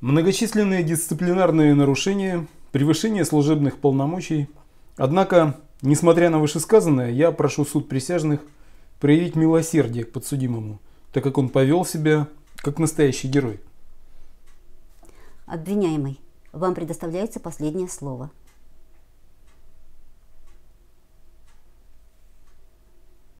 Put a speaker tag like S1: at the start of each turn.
S1: Многочисленные дисциплинарные нарушения, превышение служебных полномочий. Однако, несмотря на вышесказанное, я прошу суд присяжных проявить милосердие к подсудимому, так как он повел себя как настоящий герой.
S2: Обвиняемый, вам предоставляется последнее слово.